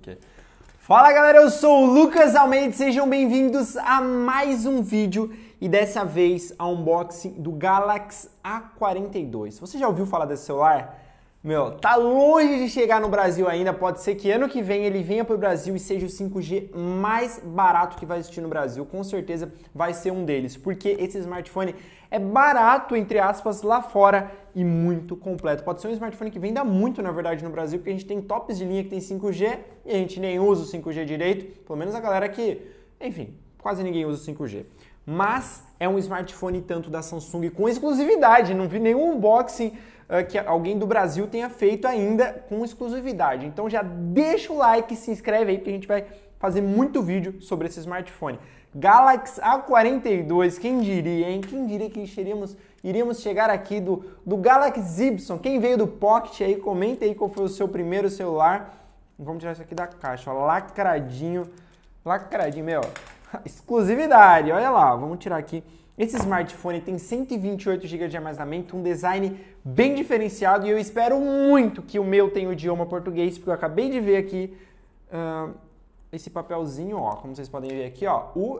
quê. Fala galera, eu sou o Lucas Almeida, sejam bem-vindos a mais um vídeo e dessa vez a unboxing do Galaxy A42. Você já ouviu falar desse celular? Meu, tá longe de chegar no Brasil ainda. Pode ser que ano que vem ele venha para o Brasil e seja o 5G mais barato que vai existir no Brasil. Com certeza vai ser um deles, porque esse smartphone é barato, entre aspas, lá fora e muito completo. Pode ser um smartphone que venda muito, na verdade, no Brasil, porque a gente tem tops de linha que tem 5G e a gente nem usa o 5G direito. Pelo menos a galera que, enfim, quase ninguém usa o 5G mas é um smartphone tanto da Samsung com exclusividade, não vi nenhum unboxing eh, que alguém do Brasil tenha feito ainda com exclusividade. Então já deixa o like, se inscreve aí que a gente vai fazer muito vídeo sobre esse smartphone. Galaxy A42, quem diria, hein? Quem diria que seríamos, iríamos chegar aqui do, do Galaxy Y? Quem veio do Pocket aí, comenta aí qual foi o seu primeiro celular. Vamos tirar isso aqui da caixa, ó, lacradinho, lacradinho, meu, exclusividade, olha lá, vamos tirar aqui esse smartphone tem 128 GB de armazenamento, um design bem diferenciado e eu espero muito que o meu tenha o idioma português, porque eu acabei de ver aqui uh, esse papelzinho, ó, como vocês podem ver aqui, ó, o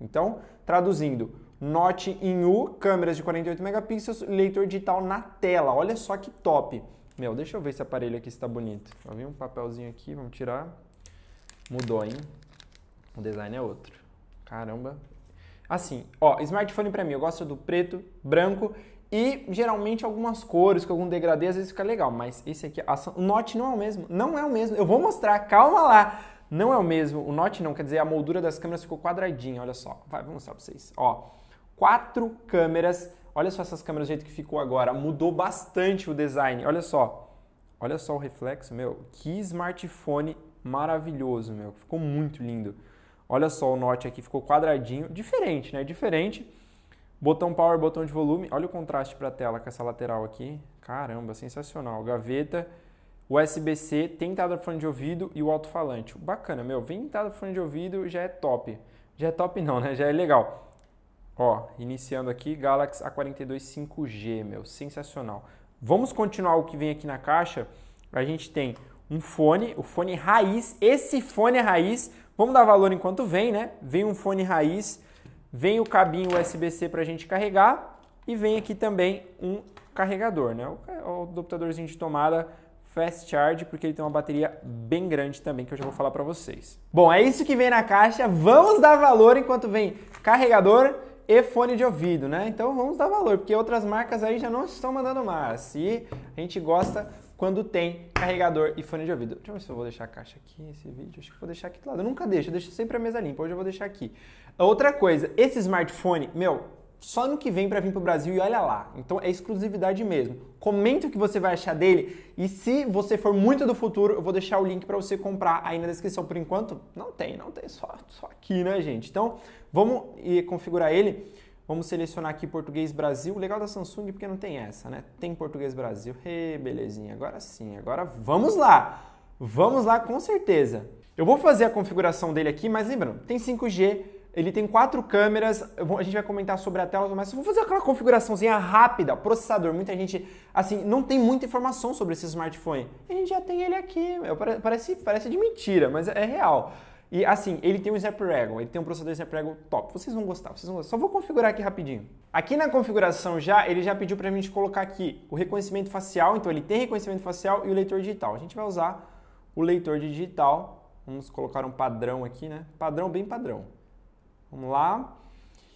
então, traduzindo, Note em U, câmeras de 48 megapixels, leitor digital na tela. Olha só que top. Meu, deixa eu ver esse aparelho aqui está bonito. Ó, vi um papelzinho aqui, vamos tirar. Mudou, hein? O design é outro. Caramba. Assim, ó, smartphone para mim, eu gosto do preto, branco e geralmente algumas cores com algum degradê às vezes fica legal, mas esse aqui, a, o Note não é o mesmo, não é o mesmo. Eu vou mostrar, calma lá. Não é o mesmo, o Note não, quer dizer, a moldura das câmeras ficou quadradinha, olha só. Vai, vou mostrar para vocês. Ó, quatro câmeras. Olha só essas câmeras do jeito que ficou agora, mudou bastante o design. Olha só. Olha só o reflexo, meu. Que smartphone maravilhoso, meu. Ficou muito lindo. Olha só, o note aqui ficou quadradinho, diferente, né? Diferente. Botão power, botão de volume. Olha o contraste para a tela com essa lateral aqui. Caramba, sensacional. Gaveta, USB-C, tem entrada fone de ouvido e o alto-falante. Bacana, meu. Vem entrada fone de ouvido, já é top. Já é top não, né? Já é legal. Ó, iniciando aqui, Galaxy A42 5G, meu. Sensacional. Vamos continuar o que vem aqui na caixa. A gente tem um fone, o fone raiz. Esse fone é raiz Vamos dar valor enquanto vem, né? Vem um fone raiz, vem o cabinho USB-C para a gente carregar e vem aqui também um carregador, né? O adaptadorzinho de tomada fast charge, porque ele tem uma bateria bem grande também, que eu já vou falar para vocês. Bom, é isso que vem na caixa. Vamos dar valor enquanto vem carregador e fone de ouvido, né? Então vamos dar valor, porque outras marcas aí já não estão mandando mais. E a gente gosta quando tem carregador e fone de ouvido. Deixa eu ver se eu vou deixar a caixa aqui nesse vídeo. Acho que vou deixar aqui do lado. Eu nunca deixo, eu deixo sempre a mesa limpa. Hoje eu vou deixar aqui. Outra coisa, esse smartphone, meu, só no que vem para vir para o Brasil e olha lá. Então é exclusividade mesmo. Comenta o que você vai achar dele e se você for muito do futuro, eu vou deixar o link para você comprar aí na descrição. Por enquanto, não tem, não tem, só, só aqui, né, gente? Então vamos configurar ele. Vamos selecionar aqui português Brasil. O legal da Samsung porque não tem essa, né? Tem português Brasil. Hey, belezinha. Agora sim. Agora vamos lá. Vamos lá com certeza. Eu vou fazer a configuração dele aqui, mas lembrando, tem 5G, ele tem quatro câmeras, a gente vai comentar sobre a tela, mas vou fazer aquela configuraçãozinha rápida, processador, muita gente, assim, não tem muita informação sobre esse smartphone. A gente já tem ele aqui, é, parece, parece de mentira, mas é, é real. E assim, ele tem um Snapdragon, ele tem um processador Snapdragon top. Vocês vão gostar, vocês vão gostar. Só vou configurar aqui rapidinho. Aqui na configuração já, ele já pediu pra gente colocar aqui o reconhecimento facial, então ele tem reconhecimento facial e o leitor digital. A gente vai usar o leitor digital. Vamos colocar um padrão aqui, né? Padrão bem padrão. Vamos lá.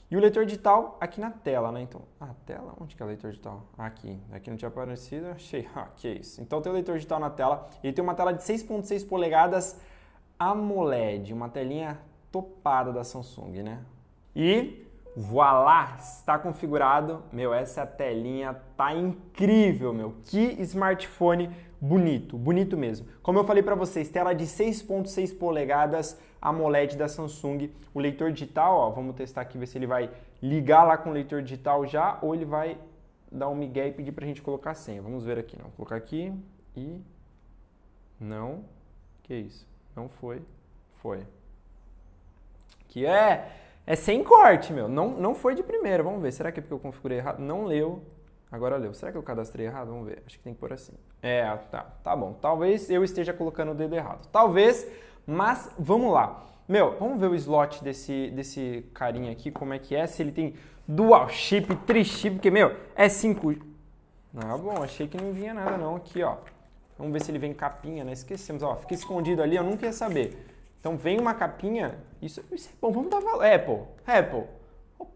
E o leitor digital aqui na tela, né? Então, a tela, onde que é o leitor digital? Aqui, aqui não tinha aparecido, achei, ah, que isso. Então tem o leitor digital na tela, ele tem uma tela de 6.6 polegadas AMOLED, uma telinha topada da Samsung, né? E voilá, está configurado. Meu, essa telinha tá incrível, meu. Que smartphone bonito, bonito mesmo. Como eu falei para vocês, tela de 6.6 polegadas AMOLED da Samsung, o leitor digital, ó, vamos testar aqui ver se ele vai ligar lá com o leitor digital já ou ele vai dar um migué e pedir pra gente colocar a senha. Vamos ver aqui, não. Vou colocar aqui e não. Que isso? Não foi, foi. Que é é sem corte, meu. Não, não foi de primeira. Vamos ver. Será que é porque eu configurei errado? Não leu. Agora leu. Será que eu cadastrei errado? Vamos ver. Acho que tem que pôr assim. É, tá. Tá bom. Talvez eu esteja colocando o dedo errado. Talvez, mas vamos lá. Meu, vamos ver o slot desse, desse carinha aqui, como é que é, se ele tem dual chip, tri chip, porque, meu, é 5. Ah, bom, achei que não vinha nada não aqui, ó. Vamos ver se ele vem capinha, né? Esquecemos, ó, fica escondido ali, eu nunca ia saber. Então vem uma capinha, isso, isso é bom, vamos dar valor. Apple, Apple, ô,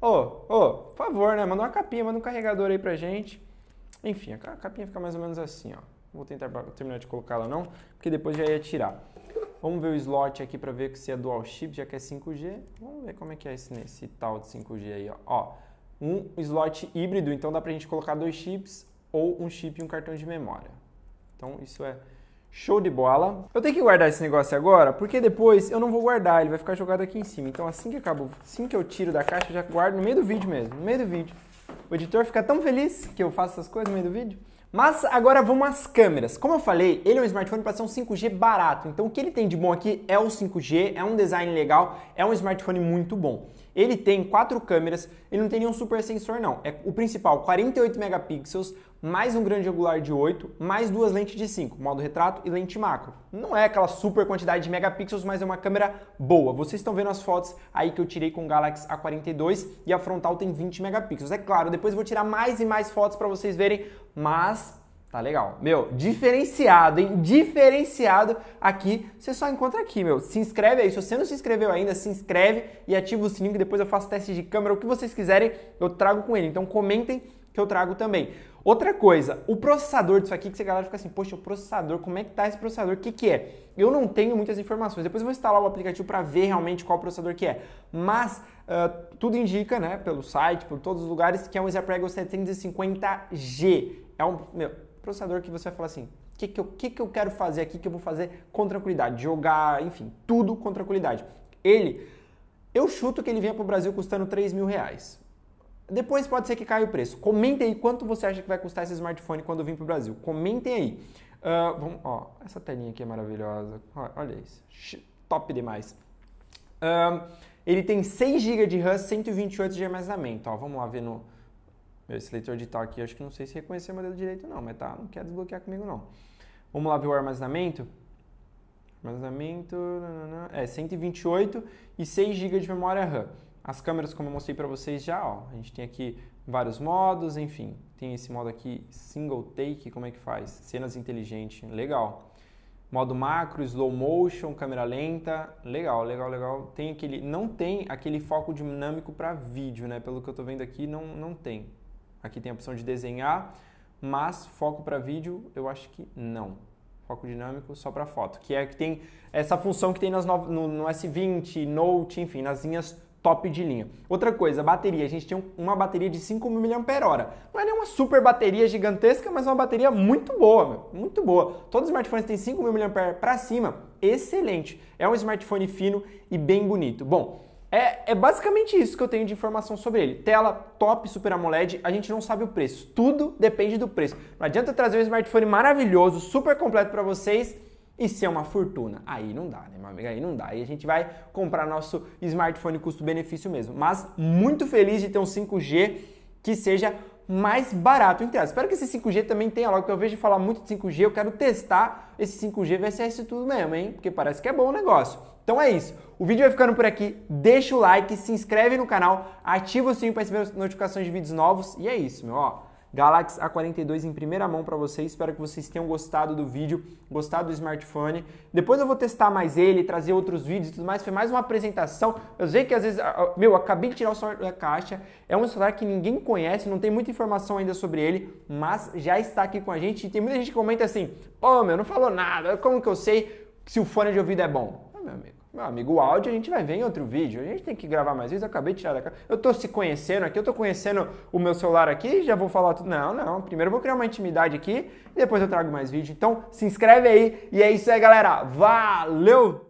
oh, ô, oh, por favor, né? Manda uma capinha, manda um carregador aí pra gente. Enfim, a capinha fica mais ou menos assim, ó. Vou tentar terminar de colocá-la não, porque depois já ia tirar. Vamos ver o slot aqui para ver se é dual chip, já que é 5G. Vamos ver como é que é esse, esse tal de 5G aí, ó. ó. Um slot híbrido, então dá pra gente colocar dois chips ou um chip e um cartão de memória. Então isso é show de bola. Eu tenho que guardar esse negócio agora, porque depois eu não vou guardar, ele vai ficar jogado aqui em cima. Então assim que acabou, assim que eu tiro da caixa, eu já guardo no meio do vídeo mesmo, no meio do vídeo. O editor fica tão feliz que eu faço essas coisas no meio do vídeo. Mas agora vamos às câmeras. Como eu falei, ele é um smartphone para ser um 5G barato. Então o que ele tem de bom aqui é o 5G, é um design legal, é um smartphone muito bom. Ele tem quatro câmeras, ele não tem nenhum super sensor não. É o principal, 48 megapixels, mais um grande angular de 8, mais duas lentes de 5, modo retrato e lente macro. Não é aquela super quantidade de megapixels, mas é uma câmera boa. Vocês estão vendo as fotos aí que eu tirei com o Galaxy A42 e a frontal tem 20 megapixels. É claro, depois eu vou tirar mais e mais fotos para vocês verem, mas Tá legal. Meu, diferenciado, hein? Diferenciado aqui. Você só encontra aqui, meu. Se inscreve aí. Se você não se inscreveu ainda, se inscreve e ativa o sininho que depois eu faço teste de câmera. O que vocês quiserem, eu trago com ele. Então comentem que eu trago também. Outra coisa, o processador disso aqui, que você galera fica assim, poxa, o processador, como é que tá esse processador? O que, que é? Eu não tenho muitas informações. Depois eu vou instalar o aplicativo para ver realmente qual processador que é. Mas uh, tudo indica, né, pelo site, por todos os lugares, que é um Snapdragon 750G. É um meu, processador que você vai falar assim, o que que, que, que eu quero fazer aqui que eu vou fazer com tranquilidade? Jogar, enfim, tudo com tranquilidade. Ele, eu chuto que ele venha para o Brasil custando 3 mil reais. Depois pode ser que caia o preço. Comentem aí quanto você acha que vai custar esse smartphone quando vir para o Brasil. Comentem aí. Uh, vamos, ó, essa telinha aqui é maravilhosa. Olha isso. Top demais. Uh, ele tem 6 GB de RAM, 128 de armazenamento. Ó, vamos lá ver no. Esse leitor de tal aqui, acho que não sei se reconheceu meu dedo direito, não, mas tá, não quer desbloquear comigo, não. Vamos lá ver o armazenamento. Armazenamento. é, 128 e 6 GB de memória RAM. As câmeras, como eu mostrei para vocês já, ó, a gente tem aqui vários modos, enfim. Tem esse modo aqui, single take, como é que faz? Cenas inteligente, legal. Modo macro, slow motion, câmera lenta, legal, legal, legal. Tem aquele, não tem aquele foco dinâmico para vídeo, né? Pelo que eu estou vendo aqui, não, não tem. Aqui tem a opção de desenhar, mas foco para vídeo eu acho que não. Foco dinâmico só para foto, que é que tem essa função que tem nas no, no S20, Note, enfim, nas linhas top de linha. Outra coisa, bateria. A gente tem uma bateria de 5.000 mAh. Não é nenhuma super bateria gigantesca, mas é uma bateria muito boa, muito boa. Todos os smartphones têm 5.000 mAh para cima. Excelente. É um smartphone fino e bem bonito. Bom, é, é, basicamente isso que eu tenho de informação sobre ele. Tela top Super AMOLED, a gente não sabe o preço. Tudo depende do preço. Não adianta trazer um smartphone maravilhoso, super completo para vocês e se é uma fortuna? Aí não dá, né, meu amigo? Aí não dá. Aí a gente vai comprar nosso smartphone custo-benefício mesmo. Mas muito feliz de ter um 5G que seja mais barato em teatro. Espero que esse 5G também tenha logo, que eu vejo falar muito de 5G, eu quero testar esse 5G, ver se é isso tudo mesmo, hein? Porque parece que é bom o negócio. Então é isso. O vídeo vai ficando por aqui. Deixa o like, se inscreve no canal, ativa o sininho para receber notificações de vídeos novos. E é isso, meu ó. Galaxy A42 em primeira mão para vocês. Espero que vocês tenham gostado do vídeo, gostado do smartphone. Depois eu vou testar mais ele, trazer outros vídeos e tudo mais. Foi mais uma apresentação. Eu sei que às vezes, meu, acabei de tirar o celular da caixa. É um celular que ninguém conhece, não tem muita informação ainda sobre ele, mas já está aqui com a gente. E tem muita gente que comenta assim: "Pô, meu, não falou nada. Como que eu sei se o fone de ouvido é bom?" Ah, meu amigo, meu amigo, o áudio a gente vai ver em outro vídeo. A gente tem que gravar mais vezes. Eu acabei de tirar da casa. Eu tô se conhecendo aqui, eu tô conhecendo o meu celular aqui, já vou falar tudo. Não, não. Primeiro eu vou criar uma intimidade aqui e depois eu trago mais vídeo. Então se inscreve aí. E é isso aí, galera. Valeu!